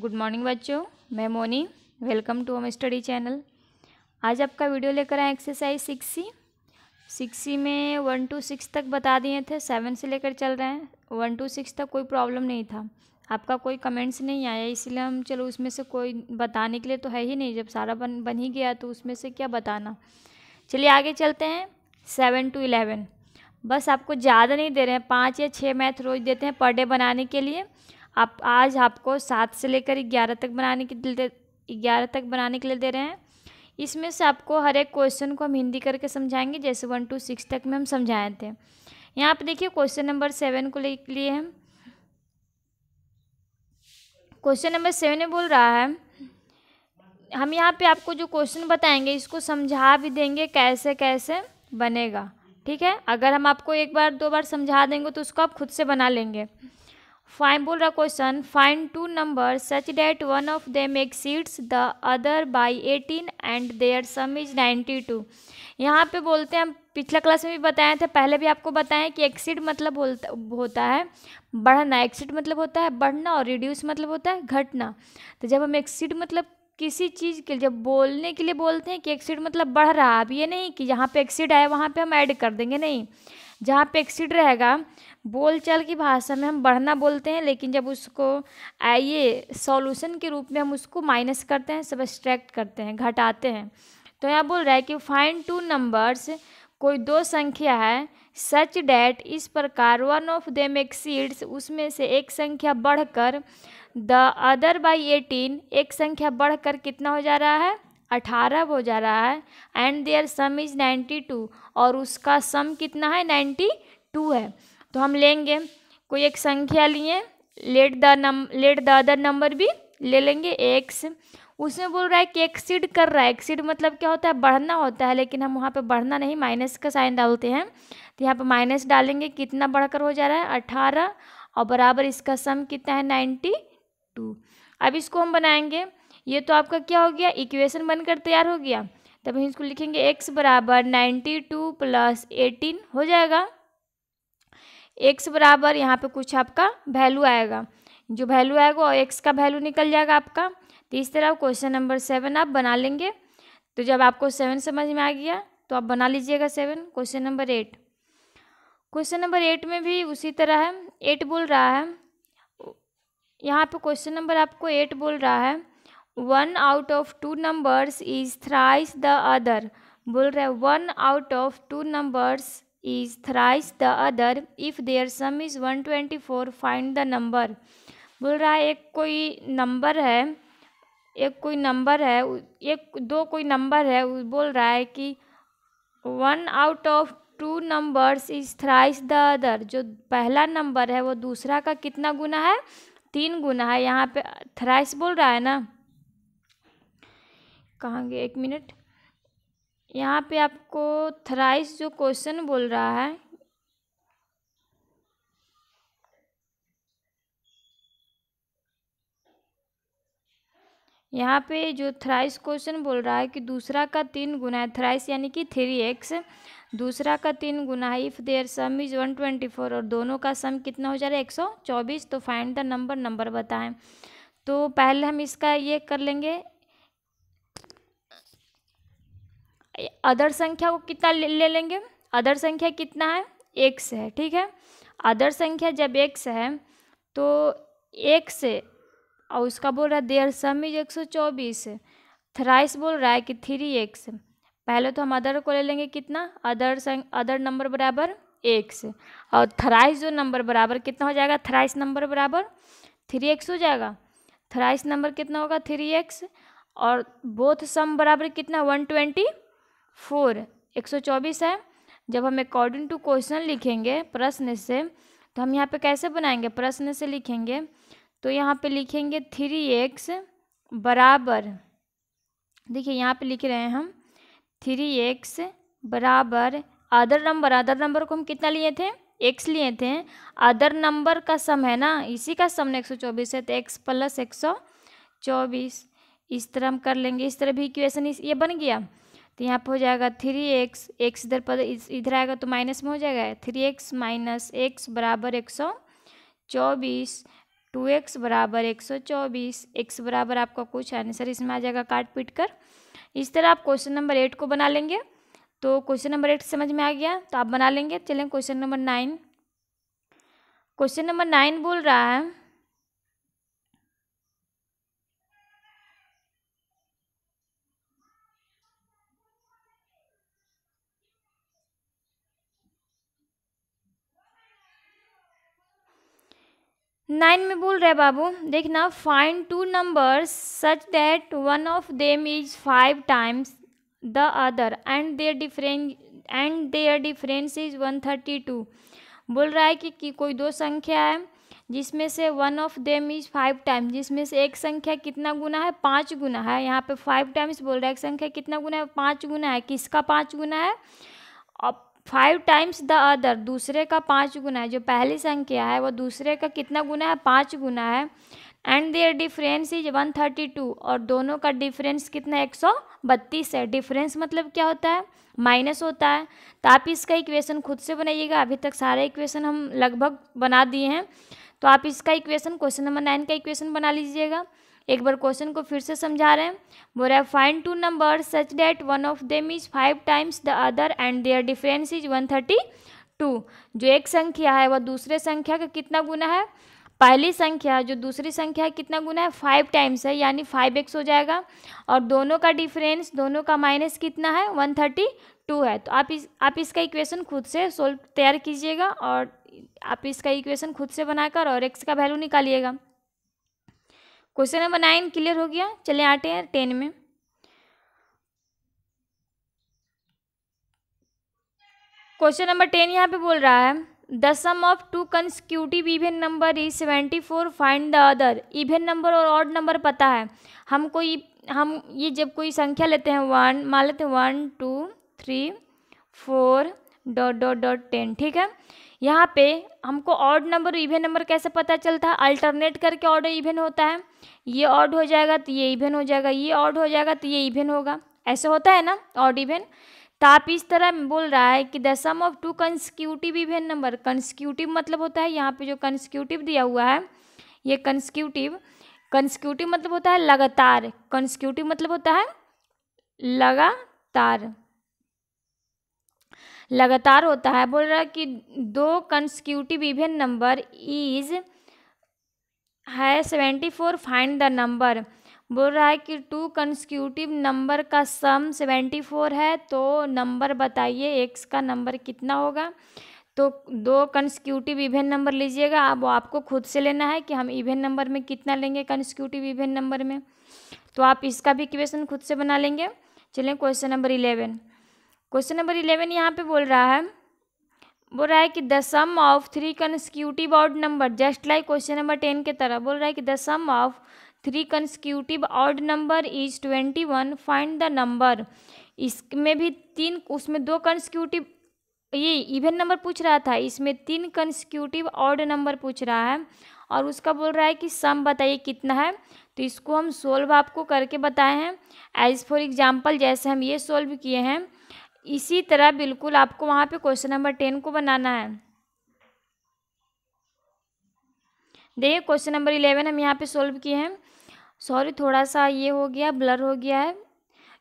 good morning बच्चों मैं Moni welcome to हम स्टडी चैनल आज आपका वीडियो लेकर आए exercise six C six C में वन टू सिक्स तक बता दिए थे सेवन से लेकर चल रहे हैं वन टू सिक्स तक कोई प्रॉब्लम नहीं था आपका कोई कमेंट्स नहीं आया इसलिए हम चलो उसमें से कोई बताने के लिए तो है ही नहीं जब सारा बन बन ही गया तो उसमें से क्या बताना चलिए आगे चलते हैं सेवन टू इलेवन बस आपको ज़्यादा नहीं दे रहे हैं पाँच या छः मैथ रोज़ देते हैं पर डे बनाने के लिए आप आज आपको सात से लेकर ग्यारह तक बनाने के लिए ग्यारह तक बनाने के लिए दे रहे हैं इसमें से आपको हर एक क्वेश्चन को हम हिंदी करके समझाएंगे जैसे वन टू सिक्स तक में हम समझाए थे यहाँ आप देखिए क्वेश्चन नंबर सेवन को ले लिए हम क्वेश्चन नंबर सेवन में बोल रहा है हम यहाँ पे आपको जो क्वेश्चन बताएंगे इसको समझा भी देंगे कैसे कैसे बनेगा ठीक है अगर हम आपको एक बार दो बार समझा देंगे तो उसको आप खुद से बना लेंगे फाइन बोल रहा question find two number such that one of them exceeds the other by eighteen and their sum is ninety two यहाँ पे बोलते हैं हम पिछला क्लास में भी बताए थे पहले भी आपको बताएं कि एक्सीड मतलब होता है बढ़ना एक्सीड मतलब होता है बढ़ना और रिड्यूस मतलब होता है घटना तो जब हम एक्सीड मतलब किसी चीज़ के लिए जब बोलने के लिए बोलते हैं कि एक्सीड मतलब बढ़ रहा अब ये नहीं कि जहाँ पे एक्सीड आया वहाँ पे हम ऐड कर देंगे नहीं जहाँ पे एक्सिड रहेगा बोलचाल की भाषा में हम बढ़ना बोलते हैं लेकिन जब उसको आइए सॉल्यूशन के रूप में हम उसको माइनस करते हैं एक्सट्रैक्ट करते हैं घटाते हैं तो यहाँ बोल रहा है कि फाइंड टू नंबर्स कोई दो संख्या है सच डैट इस प्रकार वन ऑफ देम एक्सीड्स उसमें से एक संख्या बढ़कर द अदर बाई एटीन एक संख्या बढ़कर कितना हो जा रहा है अठारह हो जा रहा है and their sum is ninety two और उसका सम कितना है नाइन्टी टू है तो हम लेंगे कोई एक संख्या लिए let the num let the other number भी ले लेंगे एक्स उसमें बोल रहा है कि एक्सीड कर रहा है एक्सीड मतलब क्या होता है बढ़ना होता है लेकिन हम वहाँ पे बढ़ना नहीं माइनस का साइन डालते हैं तो यहाँ पे माइनस डालेंगे कितना बढ़कर हो जा रहा है अठारह और बराबर इसका सम कितना है नाइन्टी टू अब इसको हम बनाएंगे ये तो आपका क्या हो गया इक्वेशन बनकर तैयार हो गया तब हम इसको लिखेंगे एक्स बराबर नाइन्टी टू प्लस एटीन हो जाएगा एक्स बराबर यहाँ पे कुछ आपका वैल्यू आएगा जो वैल्यू आएगा और एक्स का वैल्यू निकल जाएगा आपका तो इस तरह क्वेश्चन नंबर सेवन आप बना लेंगे तो जब आपको सेवन समझ में आ गया तो आप बना लीजिएगा seven question number eight question number eight में भी उसी तरह है एट बोल रहा है यहाँ पे क्वेश्चन नंबर आपको एट बोल रहा है one out of two numbers is thrice the other बोल रहे one out of two numbers is thrice the other if their sum is one twenty four find the number बोल रहा है एक कोई नंबर है एक कोई नंबर है एक दो कोई नंबर है बोल रहा है कि one out of two numbers is thrice the other जो पहला नंबर है वो दूसरा का कितना गुना है तीन गुना है यहाँ पे थ्राइस बोल रहा है ना कहाँ गए एक मिनट यहाँ पे आपको थ्राइस जो क्वेश्चन बोल रहा है यहाँ पे जो थ्राइस क्वेश्चन बोल रहा है कि दूसरा का तीन गुना है थ्राइस यानी कि थ्री एक्स दूसरा का तीन गुना है if their sum is one twenty four और दोनों का सम कितना हो जा रहा है एक सौ चौबीस तो फाइंड द नंबर नंबर बताएं तो पहले हम इसका ये कर लेंगे अदर संख्या को कितना ले लेंगे अदर संख्या कितना है एक से है ठीक है अदर संख्या जब एक से है तो एक से और उसका बोल रहा है देयर सम इज एक सौ चौबीस थ्राइस बोल रहा है कि थ्री एक्स पहले तो हम अदर को ले लेंगे कितना अदर संग अदर नंबर बराबर एक से और थ्राइस जो नंबर बराबर कितना हो जाएगा थ्राइस नंबर बराबर थ्री एक्स हो जाएगा थ्राइस नंबर कितना होगा थ्री एक्स और बोथ सम बराबर कितना वन ट्वेंटी फोर एक सौ चौबीस है जब हम अकॉर्डिंग टू क्वेश्चन लिखेंगे प्रश्न से तो हम यहाँ पे कैसे बनाएंगे प्रश्न से लिखेंगे तो यहाँ पे लिखेंगे थ्री एक्स बराबर देखिए यहाँ पे लिख रहे हैं हम थ्री एक्स बराबर अदर नंबर अदर नंबर को हम कितना लिए थे एक्स लिए थे अदर नंबर का सम है ना इसी का सम एक सौ चौबीस है तो एक्स प्लस एक सौ चौबीस इस तरह हम कर लेंगे इस तरह भी इक्वेशन ये बन गया तो यहाँ पर हो जाएगा थ्री एक्स एक्स इधर पर इधर आएगा तो माइनस में हो जाएगा थ्री एक्स माइनस एक्स बराबर एक सौ चौबीस टू एक्स बराबर एक सौ चौबीस एक्स बराबर आपका कुछ आंसर इसमें आ जाएगा काट पीट कर इस तरह आप क्वेश्चन नंबर एट को बना लेंगे तो क्वेश्चन नंबर एट समझ में आ गया तो आप बना लेंगे चलें question number nine question number nine बोल रहा है नाइन में बोल रहे बाबू देखना find two numbers such that one of them is five times the other and their difference and their difference is one thirty two बोल रहा है कि, कि कोई दो संख्या है जिसमें से one of them is five times जिसमें से एक संख्या कितना गुना है पाँच गुना है यहाँ पे फाइव टाइम्स बोल रहा है एक संख्या कितना गुना है पाँच गुना है किसका पाँच गुना है फाइव टाइम्स द अदर दूसरे का पाँच गुना है जो पहली संख्या है वो दूसरे का कितना गुना है पाँच गुना है and their difference is one thirty two और दोनों का डिफरेंस कितना एक सौ बत्तीस है डिफरेंस मतलब क्या होता है माइनस होता है तो आप इसका इक्वेशन खुद से बनाइएगा अभी तक सारे इक्वेशन हम लगभग बना दिए हैं तो आप इसका इक्वेशन क्वेश्चन नंबर नाइन का इक्वेशन बना लीजिएगा एक बार क्वेश्चन को फिर से समझा रहे हैं बोल है find two number such that one of them is five times the other and their difference is one thirty two जो एक संख्या है वह दूसरे संख्या का कितना गुना है पहली संख्या जो दूसरी संख्या है कितना गुना है फाइव टाइम्स है यानी फाइव एक्स हो जाएगा और दोनों का डिफरेंस दोनों का माइनस कितना है वन थर्टी टू है तो आप इस आप इसका इक्वेशन खुद से सोल्व तैयार कीजिएगा और आप इसका इक्वेशन खुद से बनाकर और एक्स का वैल्यू निकालिएगा क्वेश्चन नंबर नाइन क्लियर हो गया चले आते हैं टेन में क्वेश्चन नंबर टेन यहाँ पे बोल रहा है the sum of two consecutive even number is seventy four find the other even number और ऑड नंबर पता है हम कोई हम ये जब कोई संख्या लेते हैं वन मान लेते हैं one two three four dot dot dot ten ठीक है यहाँ पे हमको ऑड नंबर इवेन नंबर कैसे पता चलता है अल्टरनेट करके ऑड इवेन होता है ये ऑड हो जाएगा तो ये इवेंट हो जाएगा ये ऑड हो जाएगा तो ये इवेन होगा ऐसे होता है ना ऑड इवेंट तो आप इस तरह बोल रहा है कि the sum of two consecutive even number consecutive मतलब होता है यहाँ पे जो कंस्क्यूटिव दिया हुआ है ये कंस्क्यूटिव कंस्क्यूटिव मतलब होता है लगातार कंस्क्यूटिव मतलब होता है लगातार लगातार होता है बोल रहा है कि दो कंसक्यूटिव इवेन नंबर इज है seventy four find the number बोल रहा है कि टू कंसक्यूटिव नंबर का सम सेवेंटी फोर है तो नंबर बताइए एक्स का नंबर कितना होगा तो दो कंसक्यूटिव इवेंट नंबर लीजिएगा अब आपको खुद से लेना है कि हम इवेंट नंबर में कितना लेंगे कंसक्यूटिव इवेंट नंबर में तो आप इसका भी क्वेश्चन खुद से बना लेंगे चलें question number eleven question number eleven यहाँ पे बोल रहा है बोल रहा है कि the sum of three consecutive odd number just like question number ten के तरह बोल रहा है कि the sum of three consecutive odd number is twenty one find the number इसमें भी तीन उसमें दो कंस्क्यूटिव ये इवन नंबर पूछ रहा था इसमें तीन कंस्क्यूटिव ऑड नंबर पूछ रहा है और उसका बोल रहा है कि सम बताइए कितना है तो इसको हम सोल्व आपको करके बताए हैं एज फॉर एग्जाम्पल जैसे हम ये सोल्व किए हैं इसी तरह बिल्कुल आपको वहाँ पे क्वेश्चन नंबर टेन को बनाना है देखिए क्वेश्चन नंबर इलेवन हम यहाँ पे सोल्व किए हैं सॉरी थोड़ा सा ये हो गया ब्लर हो गया है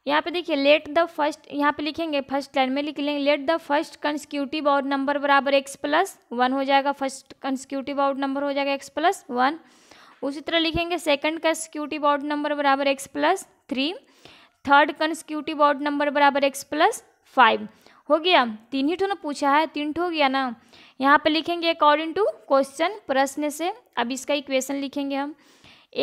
यहाँ पे देखिए लेट द फर्स्ट यहाँ पे लिखेंगे फर्स्ट लाइन में लिख लेंगे let the first consecutive odd number बराबर एक्स प्लस वन हो जाएगा फर्स्ट कंस्क्यूटिव आउट नंबर हो जाएगा एक्स प्लस वन उसी तरह लिखेंगे सेकंड कंस्क्यूटिव आउट नंबर बराबर x plus three third consecutive odd number बराबर एक्स प्लस फाइव हो गया तीन ही ठो ना पूछा है तीन ठो हो गया ना यहाँ पे लिखेंगे अकॉर्डिंग टू क्वेश्चन प्रश्न से अब इसका इक्वेशन लिखेंगे हम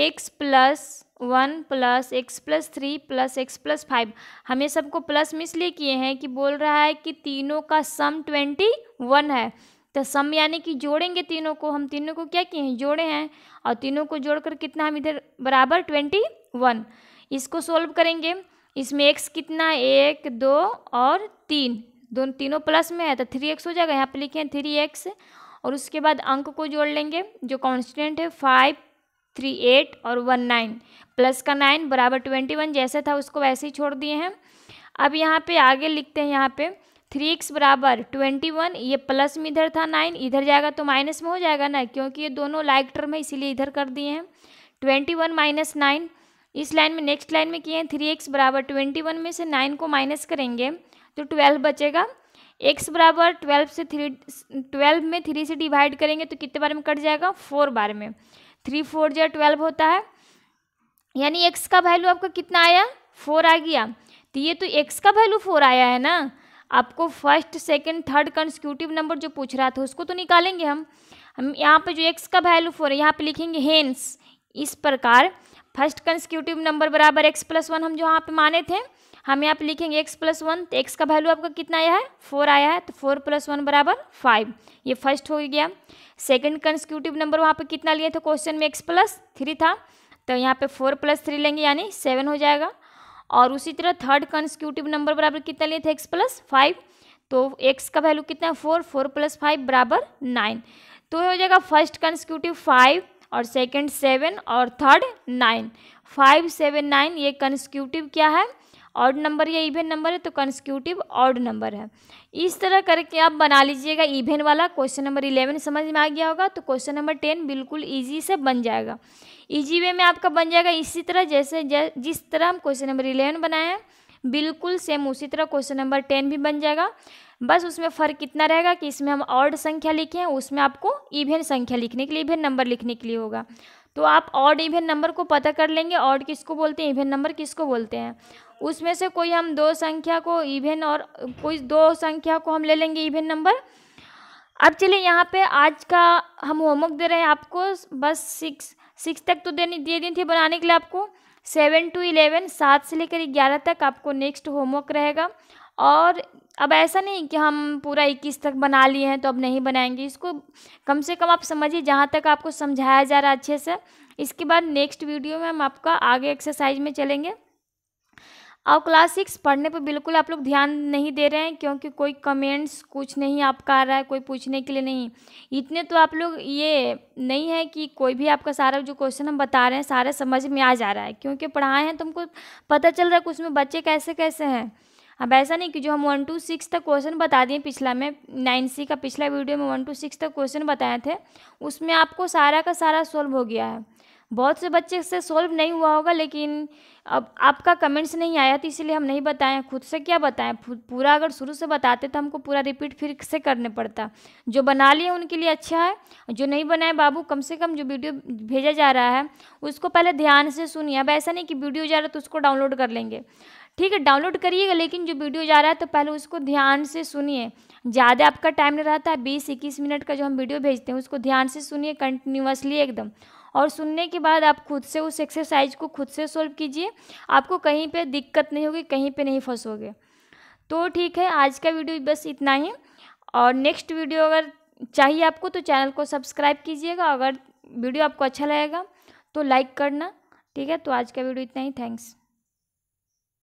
x plus one plus x plus three plus x plus five हमें सबको प्लस में इसलिए किए हैं कि बोल रहा है कि तीनों का सम ट्वेंटी वन है तो सम यानी कि जोड़ेंगे तीनों को हम तीनों को क्या किए हैं जोड़े हैं और तीनों को जोड़कर कितना हम इधर बराबर ट्वेंटी वन इसको सोल्व करेंगे इसमें एक्स कितना एक दो और तीन दोनों तीनों प्लस में है तो थ्री एक्स हो जाएगा यहाँ पे लिखे हैं थ्री एक्स और उसके बाद अंक को जोड़ लेंगे जो कांस्टेंट है फाइव थ्री एट और वन नाइन प्लस का नाइन बराबर ट्वेंटी वन जैसे था उसको वैसे ही छोड़ दिए हैं अब यहाँ पे आगे लिखते हैं यहाँ पे थ्री एक्स बराबर ट्वेंटी वन ये प्लस में इधर था नाइन इधर जाएगा तो माइनस में हो जाएगा ना क्योंकि ये दोनों लाइक टर्म है इसीलिए इधर कर दिए हैं ट्वेंटी वन माइनस नाइन इस लाइन में नेक्स्ट लाइन में किए हैं थ्री एक्स बराबर ट्वेंटी वन में से नाइन को माइनस करेंगे तो ट्वेल्व बचेगा एक्स बराबर ट्वेल्व से थ्री ट्वेल्व में थ्री से डिवाइड करेंगे तो कितने बार में कट जाएगा फोर बार में थ्री फोर जो ट्वेल्व होता है यानी एक्स का वैल्यू आपका कितना आया फोर आ गया तो ये तो एक्स का वैल्यू फोर आया है ना आपको first second third consecutive number जो पूछ रहा था उसको तो निकालेंगे हम हम यहाँ पे जो एक्स का वैल्यू फोर है यहाँ पे लिखेंगे हेंस इस प्रकार फर्स्ट कंस्क्यूटिव नंबर बराबर एक्स प्लस वन हम जो यहाँ पे माने थे हम यहाँ पे लिखेंगे एक्स प्लस वन तो एक्स का वैल्यू आपका कितना आया है फोर आया है तो फोर प्लस वन बराबर फाइव ये फर्स्ट हो गया सेकंड कंस्क्यूटिव नंबर वहाँ पे कितना लिए थे क्वेश्चन में एक्स प्लस थ्री था तो यहाँ पे फोर प्लस थ्री लेंगे यानी सेवन हो जाएगा और उसी तरह थर्ड कंस्क्यूटिव नंबर बराबर कितना लिए थे एक्स प्लस फाइव तो एक्स का वैल्यू कितना है फोर फोर प्लस फाइव बराबर नाइन तो हो जाएगा फर्स्ट कंस्क्यूटिव फाइव और सेकंड सेवन और third nine five seven nine ये कंसक्यूटिव क्या है ऑड नंबर या इवेन नंबर है तो कंसक्यूटिव ऑड नंबर है इस तरह करके आप बना लीजिएगा इवेन वाला क्वेश्चन नंबर इलेवन समझ में आ गया होगा तो क्वेश्चन नंबर टेन बिल्कुल इजी से बन जाएगा इजी वे में आपका बन जाएगा इसी तरह जैसे जिस तरह हम क्वेश्चन नंबर इलेवन बनाए हैं बिल्कुल सेम उसी तरह क्वेश्चन नंबर टेन भी बन जाएगा बस उसमें फ़र्क कितना रहेगा कि इसमें हम ऑर्ड संख्या लिखे हैं उसमें आपको इवेन संख्या लिखने के लिए इवेन नंबर लिखने के लिए होगा तो आप ऑर्ड इवेन नंबर को पता कर लेंगे ऑड किसको बोलते हैं इवेन नंबर किसको बोलते हैं उसमें से कोई हम दो संख्या को इवेन और कोई दो संख्या को हम ले लेंगे इवेन नंबर अब चलिए यहाँ पे आज का हम होमवर्क दे रहे हैं आपको बस सिक्स सिक्स तक तो देनी दे दी थी बनाने के लिए आपको सेवन टू इलेवन सात से लेकर ग्यारह तक आपको नेक्स्ट होमवर्क रहेगा और अब ऐसा नहीं कि हम पूरा इक्कीस तक बना लिए हैं तो अब नहीं बनाएंगे इसको कम से कम आप समझिए जहाँ तक आपको समझाया जा रहा है अच्छे से इसके बाद नेक्स्ट वीडियो में हम आपका आगे एक्सरसाइज में चलेंगे और क्लास सिक्स पढ़ने पर बिल्कुल आप लोग ध्यान नहीं दे रहे हैं क्योंकि कोई कमेंट्स कुछ नहीं आपका आ रहा है कोई पूछने के लिए नहीं इतने तो आप लोग ये नहीं है कि कोई भी आपका सारा जो क्वेश्चन हम बता रहे हैं सारा समझ में आ जा रहा है क्योंकि पढ़ाए हैं तो हमको पता चल रहा है कि उसमें बच्चे कैसे कैसे हैं अब ऐसा नहीं कि जो हम वन टू सिक्स तक क्वेश्चन बता दिए पिछला में नाइन सी का पिछला वीडियो में वन टू सिक्स तक क्वेश्चन बताए थे उसमें आपको सारा का सारा सोल्व हो गया है बहुत से बच्चे इससे सोल्व नहीं हुआ होगा लेकिन अब आपका कमेंट्स नहीं आया तो इसीलिए हम नहीं बताएं खुद से क्या बताएं पूरा अगर शुरू से बताते तो हमको पूरा रिपीट फिर से करने पड़ता जो बना लिए उनके लिए अच्छा है जो नहीं बनाए बाबू कम से कम जो वीडियो भेजा जा रहा है उसको पहले ध्यान से सुनिए अब ऐसा नहीं कि वीडियो जा रहा तो उसको डाउनलोड कर लेंगे ठीक है डाउनलोड करिएगा लेकिन जो वीडियो जा रहा है तो पहले उसको ध्यान से सुनिए ज़्यादा आपका टाइम नहीं रहता है बीस इक्कीस मिनट का जो हम वीडियो भेजते हैं उसको ध्यान से सुनिए कंटिन्यूसली एकदम और सुनने के बाद आप खुद से उस एक्सरसाइज को खुद से सोल्व कीजिए आपको कहीं पर दिक्कत नहीं होगी कहीं पर नहीं फंसोगे तो ठीक है आज का वीडियो बस इतना ही और नेक्स्ट वीडियो अगर चाहिए आपको तो चैनल को सब्सक्राइब कीजिएगा अगर वीडियो आपको अच्छा लगेगा तो लाइक करना ठीक है तो आज का वीडियो इतना ही थैंक्स